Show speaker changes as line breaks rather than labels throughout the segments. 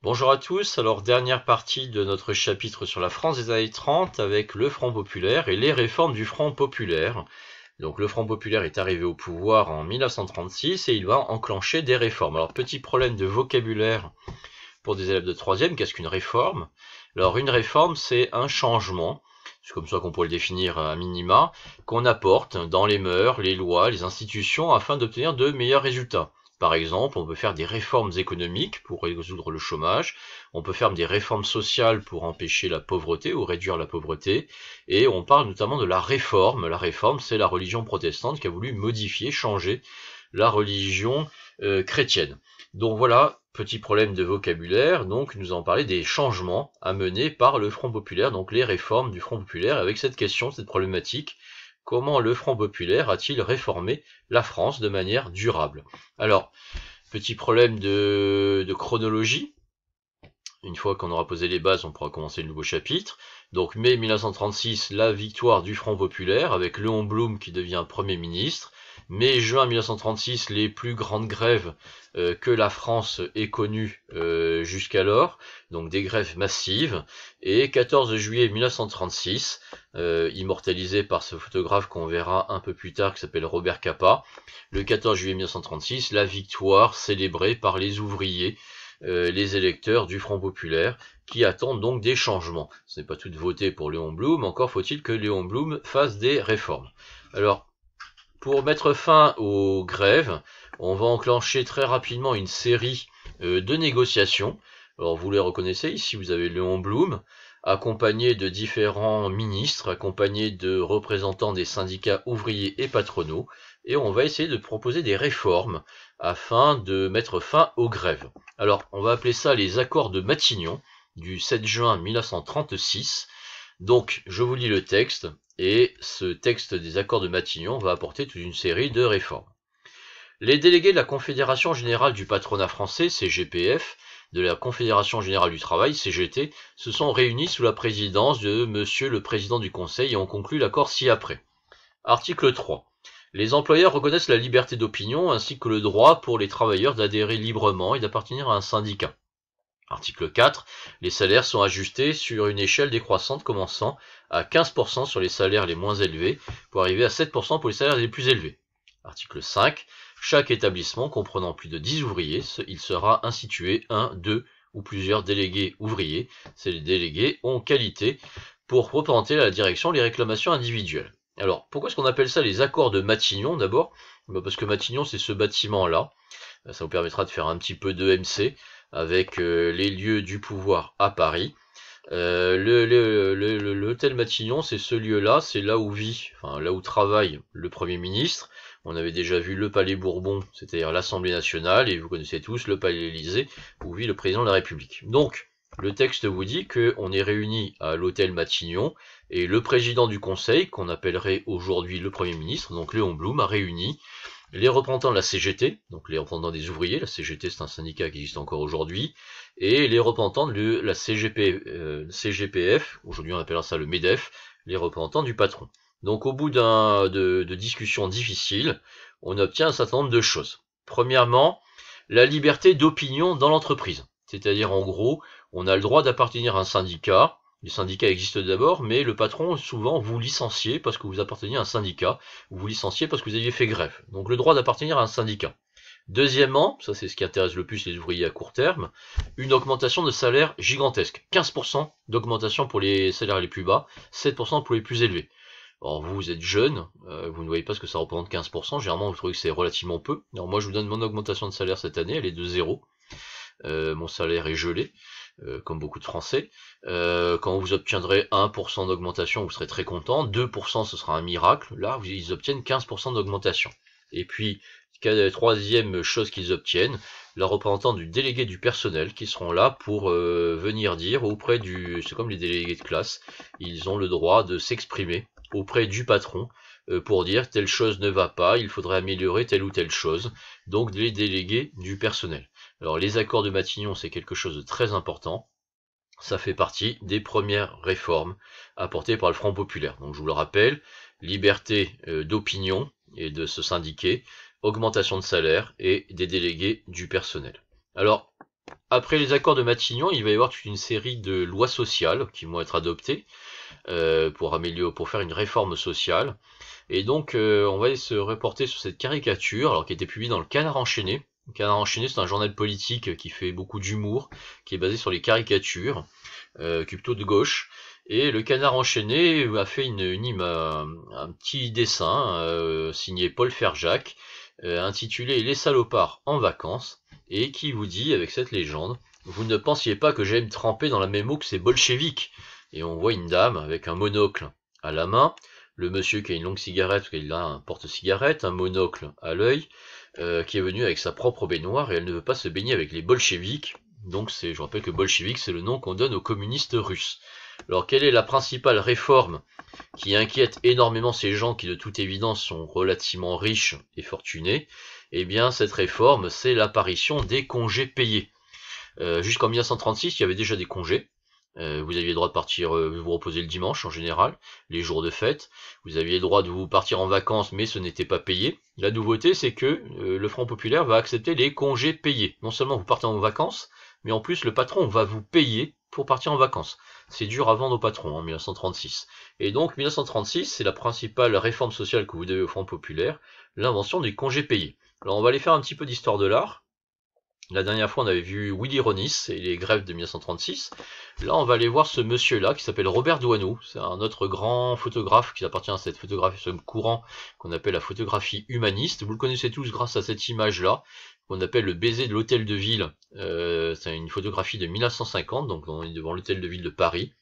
Bonjour à tous, alors dernière partie de notre chapitre sur la France des années 30 avec le Front Populaire et les réformes du Front Populaire. Donc le Front Populaire est arrivé au pouvoir en 1936 et il va enclencher des réformes. Alors petit problème de vocabulaire pour des élèves de 3 qu'est-ce qu'une réforme Alors une réforme c'est un changement, c'est comme ça qu'on pourrait le définir à minima, qu'on apporte dans les mœurs, les lois, les institutions afin d'obtenir de meilleurs résultats. Par exemple, on peut faire des réformes économiques pour résoudre le chômage, on peut faire des réformes sociales pour empêcher la pauvreté ou réduire la pauvreté, et on parle notamment de la réforme. La réforme, c'est la religion protestante qui a voulu modifier, changer la religion euh, chrétienne. Donc voilà, petit problème de vocabulaire, donc nous allons parler des changements amenés par le Front Populaire, donc les réformes du Front Populaire, avec cette question, cette problématique, Comment le Front populaire a-t-il réformé la France de manière durable Alors, petit problème de, chronologie. Une fois qu'on aura posé les bases, on pourra commencer le nouveau chapitre. Donc mai 1936, la victoire du Front populaire avec Léon Blum qui devient Premier ministre mai-juin 1936, les plus grandes grèves euh, que la France ait connues euh, jusqu'alors, donc des grèves massives, et 14 juillet 1936, euh, immortalisé par ce photographe qu'on verra un peu plus tard, qui s'appelle Robert Capa, le 14 juillet 1936, la victoire célébrée par les ouvriers, les électeurs du Front Populaire, qui attendent donc des changements. Ce n'est pas tout de voter pour Léon Blum, encore faut-il que Léon Blum fasse des réformes. Alors, pour mettre fin aux grèves, on va enclencher très rapidement une série euh, de négociations. Alors vous les reconnaissez, ici vous avez Léon Blum, accompagné de différents ministres, accompagné de représentants des syndicats ouvriers et patronaux, et on va essayer de proposer des réformes afin de mettre fin aux grèves. Alors on va appeler ça les accords de Matignon du 7 juin 1936. Donc je vous lis le texte et ce texte des accords de Matignon va apporter toute une série de réformes. Les délégués de la Confédération générale du patronat français, CGPF, de la Confédération générale du travail, CGT, se sont réunis sous la présidence de monsieur le président du Conseil et ont conclu l'accord ci-après. Article 3. Les employeurs reconnaissent la liberté d'opinion ainsi que le droit pour les travailleurs d'adhérer librement et d'appartenir à un syndicat. Article 4. Les salaires sont ajustés sur une échelle décroissante commençant à 15% sur les salaires les moins élevés pour arriver à 7% pour les salaires les plus élevés. Article 5. Chaque établissement comprenant plus de 10 ouvriers, il sera institué un, deux ou plusieurs délégués ouvriers. Ces délégués ont qualité pour représenter à la direction les réclamations individuelles. Alors, pourquoi est-ce qu'on appelle ça les accords de Matignon d'abord bah Parce que Matignon, c'est ce bâtiment-là. Euh, ça vous permettra de faire un petit peu de MC avec euh, les lieux du pouvoir à Paris. Euh, L'hôtel le, le, Matignon, c'est ce lieu-là, c'est là où vit, enfin là où travaille le Premier ministre. On avait déjà vu le Palais Bourbon, c'est-à-dire l'Assemblée nationale, et vous connaissez tous le Palais Élysée, où vit le Président de la République. Donc, le texte vous dit qu'on est réunis à l'hôtel Matignon et le président du conseil, qu'on appellerait aujourd'hui le Premier ministre, donc Léon Blum, a réuni les représentants de la CGT, donc les représentants des ouvriers, la CGT c'est un syndicat qui existe encore aujourd'hui, et les représentants de la CGP, euh, CGPF, aujourd'hui on appellera ça le MEDEF, les représentants du patron. Donc au bout d'un de, de discussions difficiles, on obtient un certain nombre de choses. Premièrement, la liberté d'opinion dans l'entreprise. C'est-à-dire en gros, on a le droit d'appartenir à un syndicat. Les syndicats existent d'abord, mais le patron souvent vous licenciez parce que vous apparteniez à un syndicat, ou vous licenciez parce que vous aviez fait grève. Donc le droit d'appartenir à un syndicat. Deuxièmement, ça c'est ce qui intéresse le plus les ouvriers à court terme, une augmentation de salaire gigantesque. 15% d'augmentation pour les salaires les plus bas, 7% pour les plus élevés. Alors vous, êtes jeune, euh, vous ne voyez pas ce que ça représente 15%, généralement vous trouvez que c'est relativement peu. Alors moi je vous donne mon augmentation de salaire cette année, elle est de zéro. Euh, mon salaire est gelé. Euh, comme beaucoup de Français. Euh, quand vous obtiendrez 1% d'augmentation, vous serez très content. 2%, ce sera un miracle. Là, ils obtiennent 15% d'augmentation. Et puis, la troisième chose qu'ils obtiennent, la représentante du délégué du personnel qui seront là pour euh, venir dire auprès du... C'est comme les délégués de classe, ils ont le droit de s'exprimer auprès du patron pour dire telle chose ne va pas, il faudrait améliorer telle ou telle chose, donc les délégués du personnel. Alors les accords de Matignon, c'est quelque chose de très important. Ça fait partie des premières réformes apportées par le Front Populaire. Donc je vous le rappelle, liberté euh, d'opinion et de se syndiquer, augmentation de salaire et des délégués du personnel. Alors, après les accords de Matignon, il va y avoir toute une série de lois sociales qui vont être adoptées euh, pour améliorer, pour faire une réforme sociale. Et donc, euh, on va se reporter sur cette caricature, alors qui était publiée dans le Canard enchaîné le Canard enchaîné, c'est un journal politique qui fait beaucoup d'humour, qui est basé sur les caricatures, euh, plutôt de gauche. Et le Canard enchaîné a fait une, une euh, un, petit dessin euh, signé Paul Ferjac, euh, intitulé Les salopards en vacances, et qui vous dit, avec cette légende, Vous ne pensiez pas que j'aime tremper dans la mémo que c'est bolcheviques Et on voit une dame avec un monocle à la main, le monsieur qui a une longue cigarette, parce qu'il a un porte-cigarette, un monocle à l'œil, euh, qui est venue avec sa propre baignoire et elle ne veut pas se baigner avec les bolcheviks. Donc c'est, je rappelle que bolchevique c'est le nom qu'on donne aux communistes russes. Alors quelle est la principale réforme qui inquiète énormément ces gens qui de toute évidence sont relativement riches et fortunés Eh bien cette réforme, c'est l'apparition des congés payés. Euh, jusqu'en 1936, il y avait déjà des congés, euh, vous aviez le droit de partir euh, vous reposer le dimanche en général, les jours de fête. Vous aviez le droit de vous partir en vacances, mais ce n'était pas payé. La nouveauté, c'est que euh, le Front Populaire va accepter les congés payés. Non seulement vous partez en vacances, mais en plus le patron va vous payer pour partir en vacances. C'est dur avant nos patrons, hein, en 1936. Et donc 1936, c'est la principale réforme sociale que vous devez au Front Populaire, l'invention des congés payés. Alors on va aller faire un petit peu d'histoire de l'art. La dernière fois, on avait vu Willy Ronis et les grèves de 1936. Là, on va aller voir ce monsieur-là qui s'appelle Robert Douaneau. C'est un autre grand photographe qui appartient à cette photographie, ce courant qu'on appelle la photographie humaniste. Vous le connaissez tous grâce à cette image-là qu'on appelle le baiser de l'hôtel de ville. Euh, c'est une photographie de 1950, donc on est devant l'hôtel de ville de Paris.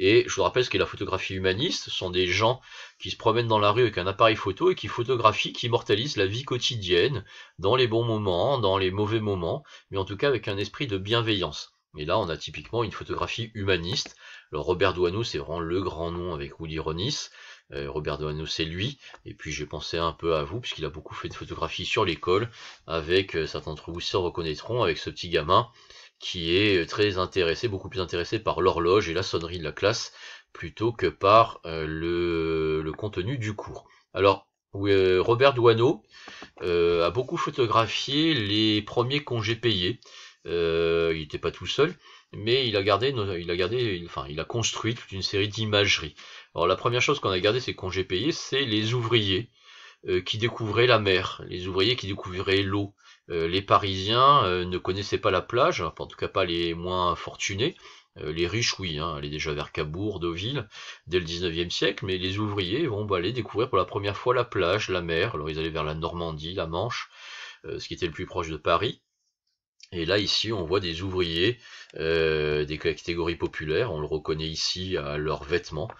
Et je vous rappelle ce qu'est la photographie humaniste ce sont des gens qui se promènent dans la rue avec un appareil photo et qui photographient, qui immortalisent la vie quotidienne, dans les bons moments, dans les mauvais moments, mais en tout cas avec un esprit de bienveillance. Et là, on a typiquement une photographie humaniste. Alors Robert Doisneau, c'est vraiment le grand nom avec Woody Ronis. Euh, Robert Doisneau, c'est lui. Et puis j'ai pensé un peu à vous, puisqu'il a beaucoup fait de photographies sur l'école, avec, euh, certains d'entre vous se reconnaîtront, avec ce petit gamin qui est euh, très intéressé, beaucoup plus intéressé par l'horloge et la sonnerie de la classe plutôt que par euh, le, contenu du cours. Alors, euh, Robert Douaneau a beaucoup photographié les premiers congés payés. il n'était pas tout seul, mais il a gardé, il a gardé, enfin, il a construit toute une série d'imageries. Alors, la première chose qu'on a gardé, ces congés payés, c'est les ouvriers qui découvraient la mer, les ouvriers qui découvraient l'eau, euh, les Parisiens euh, ne connaissaient pas la plage, en tout cas pas les moins fortunés. Euh, les riches, oui, hein, allaient déjà vers Cabourg, Deauville, dès le 19e siècle, mais les ouvriers vont bah, aller découvrir pour la première fois la plage, la mer. Alors ils allaient vers la Normandie, la Manche, ce qui était le plus proche de Paris. Et là, ici, on voit des ouvriers des catégories populaires, on le reconnaît ici à leurs vêtements,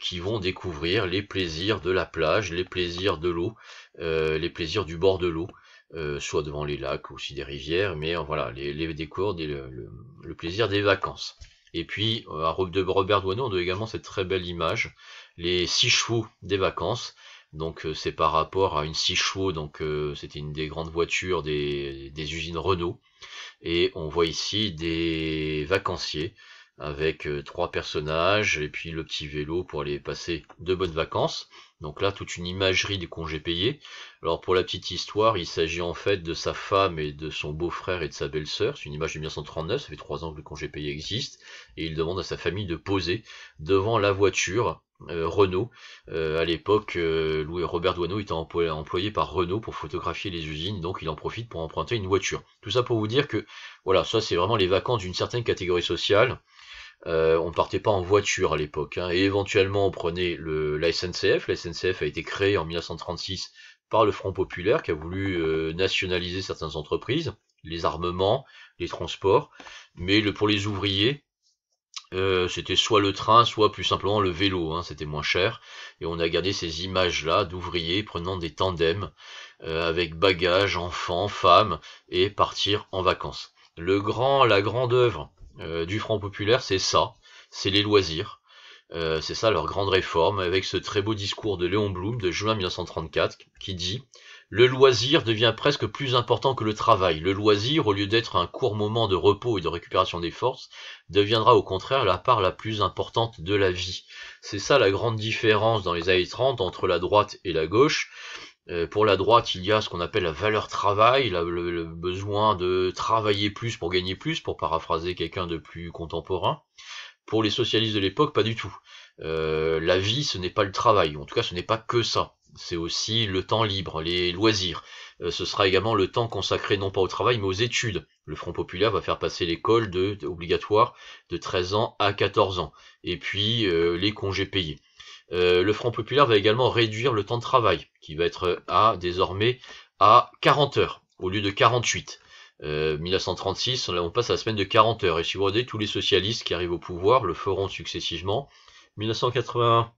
qui vont découvrir les plaisirs de la plage, les plaisirs de l'eau, les plaisirs du bord de l'eau. Euh, soit devant les lacs, ou aussi des rivières, mais euh, voilà, les, les décors, des, le, le, le, plaisir des vacances. Et puis, euh, à de Robert Doisneau, on a également cette très belle image, les six chevaux des vacances. Donc, c'est par rapport à une six chevaux, donc c'était une des grandes voitures des, des, usines Renault. Et on voit ici des vacanciers avec euh, trois personnages et puis le petit vélo pour aller passer de bonnes vacances. Donc là, toute une imagerie des congés payés. Alors pour la petite histoire, il s'agit en fait de sa femme et de son beau-frère et de sa belle-sœur. C'est une image de 1939, ça fait trois ans que le congé payé existe. Et il demande à sa famille de poser devant la voiture euh, Renault. Euh, à l'époque, euh, Robert Doineau était employé, par Renault pour photographier les usines, donc il en profite pour emprunter une voiture. Tout ça pour vous dire que, voilà, ça c'est vraiment les vacances d'une certaine catégorie sociale. Euh, on ne partait pas en voiture à l'époque. Hein. et éventuellement, on prenait le, la SNCF. La SNCF a été créée en 1936 par le Front Populaire qui a voulu euh, nationaliser certaines entreprises, les armements, les transports. Mais le, pour les ouvriers, euh, c'était soit le train, soit plus simplement le vélo. Hein. c'était moins cher. Et on a gardé ces images-là d'ouvriers prenant des tandems avec bagages, enfants, femmes et partir en vacances. Le grand, la grande œuvre euh, du Front Populaire, c'est ça, c'est les loisirs. Euh, c'est ça leur grande réforme, avec ce très beau discours de Léon Blum de juin 1934 qui dit Le loisir devient presque plus important que le travail. Le loisir, au lieu d'être un court moment de repos et de récupération des forces, deviendra au contraire la part la plus importante de la vie. C'est ça la grande différence dans les années 30 entre la droite et la gauche. Euh, pour la droite, il y a ce qu'on appelle la valeur travail, le, besoin de travailler plus pour gagner plus, pour paraphraser quelqu'un de plus contemporain. Pour les socialistes de l'époque, pas du tout. Euh, la vie, ce n'est pas le travail, en tout cas ce n'est pas que ça. C'est aussi le temps libre, les loisirs. Euh, ce sera également le temps consacré non pas au travail, mais aux études. Le Front Populaire va faire passer l'école de, obligatoire de 13 ans à 14 ans. Et puis les congés payés. Euh, le Front populaire va également réduire le temps de travail, qui va être euh, à désormais à 40 heures au lieu de 48. Euh, 1936, on passe à la semaine de 40 heures. Et si vous regardez, tous les socialistes qui arrivent au pouvoir le feront successivement. 1981,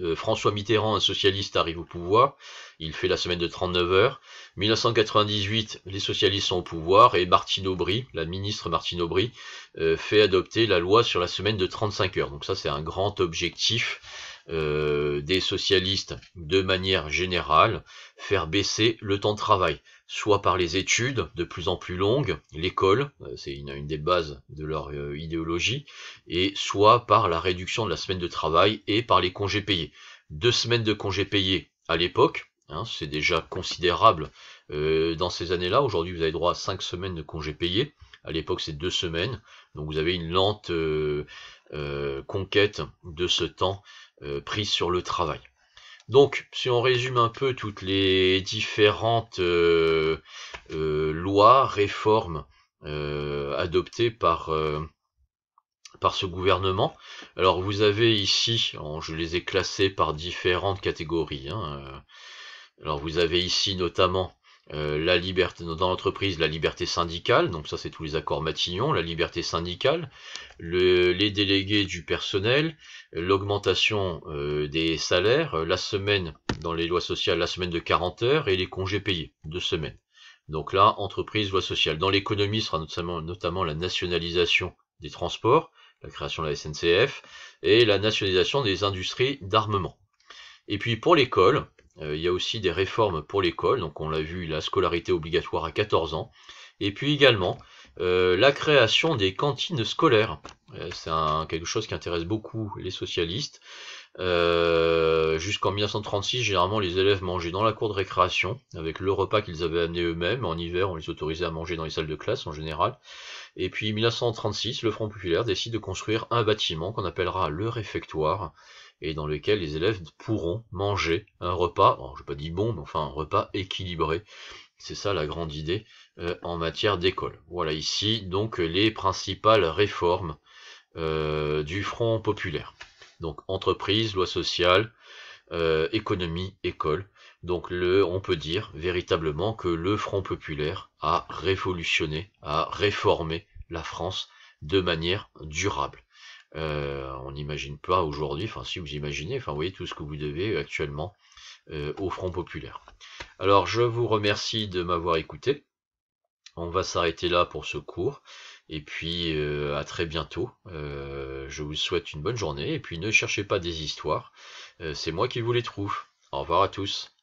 euh, François Mitterrand, un socialiste, arrive au pouvoir. Il fait la semaine de 39 heures. 1998, les socialistes sont au pouvoir et Martine Aubry, la ministre Martine Aubry, fait adopter la loi sur la semaine de 35 heures. Donc ça, c'est un grand objectif euh, des socialistes de manière générale, faire baisser le temps de travail, soit par les études de plus en plus longues, l'école, euh, c'est une, des bases de leur euh, idéologie, et soit par la réduction de la semaine de travail et par les congés payés. Deux semaines de congés payés à l'époque, hein, c'est déjà considérable dans ces années-là. Aujourd'hui, vous avez droit à cinq semaines de congés payés. À l'époque, c'est deux semaines. Donc vous avez une lente conquête de ce temps euh, prise sur le travail. Donc, si on résume un peu toutes les différentes euh, euh, lois, réformes adoptées par, par ce gouvernement, alors vous avez ici, je les ai classées par différentes catégories, hein, alors vous avez ici notamment euh, la liberté dans l'entreprise, la liberté syndicale, donc ça c'est tous les accords Matignon, la liberté syndicale, les délégués du personnel, l'augmentation euh, des salaires, euh, la semaine dans les lois sociales, la semaine de 40 heures et les congés payés, de semaines. Donc là, entreprise, loi sociale. Dans l'économie, sera notamment, notamment la nationalisation des transports, la création de la SNCF et la nationalisation des industries d'armement. Et puis pour l'école, euh, il y a aussi des réformes pour l'école, donc on l'a vu, la scolarité obligatoire à 14 ans, et puis également euh, la création des cantines scolaires. Euh, c'est quelque chose qui intéresse beaucoup les socialistes. Jusqu'en 1936, généralement, les élèves mangeaient dans la cour de récréation, avec le repas qu'ils avaient amené eux-mêmes. En hiver, on les autorisait à manger dans les salles de classe en général. Et puis, 1936, le Front Populaire décide de construire un bâtiment qu'on appellera le réfectoire, et dans lequel les élèves pourront manger un repas, je n'ai pas dit bon, mais enfin un repas équilibré. C'est ça la grande idée euh, en matière d'école. Voilà ici donc les principales réformes euh, du Front populaire. Donc entreprise, loi sociale, euh, économie, école. Donc le, on peut dire véritablement que le Front populaire a révolutionné, a réformé la France de manière durable. Euh, on n'imagine pas aujourd'hui, enfin si vous imaginez, enfin vous voyez tout ce que vous devez actuellement euh, au Front Populaire. Alors je vous remercie de m'avoir écouté. On va s'arrêter là pour ce cours. Et puis euh, à très bientôt. je vous souhaite une bonne journée. Et puis ne cherchez pas des histoires. C'est moi qui vous les trouve. Au revoir à tous.